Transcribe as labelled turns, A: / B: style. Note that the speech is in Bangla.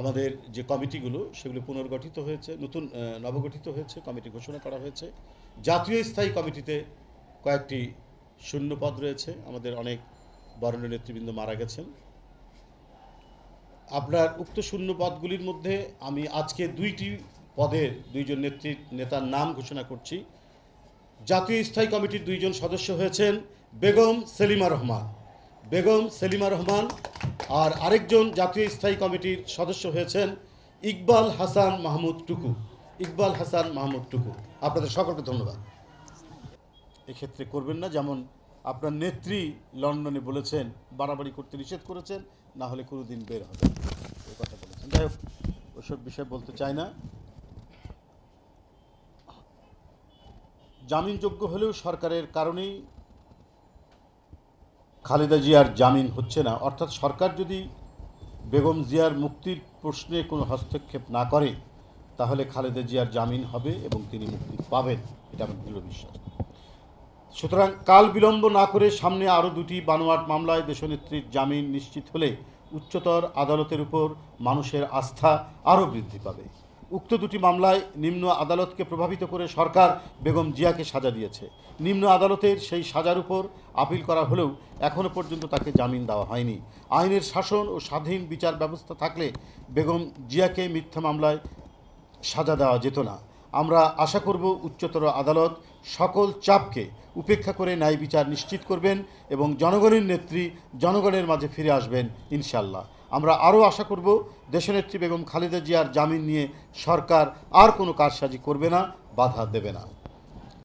A: আমাদের যে কমিটিগুলো সেগুলো পুনর্গঠিত হয়েছে নতুন নবগঠিত হয়েছে কমিটি ঘোষণা করা হয়েছে জাতীয় স্থায়ী কমিটিতে কয়েকটি শূন্য পদ রয়েছে আমাদের অনেক বর্ণ নেতৃবৃন্দ মারা গেছেন আপনার উক্ত শূন্য পদগুলির মধ্যে আমি আজকে দুইটি পদের দুইজন নেত্রী নেতার নাম ঘোষণা করছি জাতীয় স্থায়ী কমিটির দুইজন সদস্য হয়েছেন বেগম সেলিমা রহমান বেগম সেলিমা রহমান আর আরেকজন জাতীয় স্থায়ী কমিটির সদস্য হয়েছেন ইকবাল হাসান মাহমুদ টুকু ইকবাল হাসান মাহমুদ টুকু আপনাদের সকলকে ধন্যবাদ এক্ষেত্রে করবেন না যেমন আপনার নেত্রী লন্ডনে বলেছেন বাড়াবাড়ি করতে নিষেধ করেছেন না হলে কোনো দিন বের হবে এই কথা বলেছেন যাই হোক ওইসব বিষয়ে বলতে চাই না জামিনযোগ্য হলেও সরকারের কারণেই খালেদা জিয়ার জামিন হচ্ছে না অর্থাৎ সরকার যদি বেগম জিয়ার মুক্তির প্রশ্নে কোনো হস্তক্ষেপ না করে তাহলে খালেদা জিয়ার জামিন হবে এবং তিনি মুক্তি পাবেন এটা আমার দৃঢ় বিশ্বাস সুতরাং কাল বিলম্ব না করে সামনে আরও দুটি বানোয়াট মামলায় দেশনেত্রীর জামিন নিশ্চিত হলে উচ্চতর আদালতের উপর মানুষের আস্থা আরও বৃদ্ধি পাবে উক্ত দুটি মামলায় নিম্ন আদালতকে প্রভাবিত করে সরকার বেগম জিয়াকে সাজা দিয়েছে নিম্ন আদালতের সেই সাজার উপর আপিল করা হলেও এখনও পর্যন্ত তাকে জামিন দেওয়া হয়নি আইনের শাসন ও স্বাধীন বিচার ব্যবস্থা থাকলে বেগম জিয়াকে মিথ্যা মামলায় সাজা দেওয়া যেত না আমরা আশা করব উচ্চতর আদালত সকল চাপকে উপেক্ষা করে ন্যায় বিচার নিশ্চিত করবেন এবং জনগণের নেত্রী জনগণের মাঝে ফিরে আসবেন ইনশাল্লাহ আমরা আরও আশা করব দেশনেত্রী বেগম খালেদা জিয়ার জামিন নিয়ে সরকার আর কোনো কারসাজি করবে না বাধা দেবে না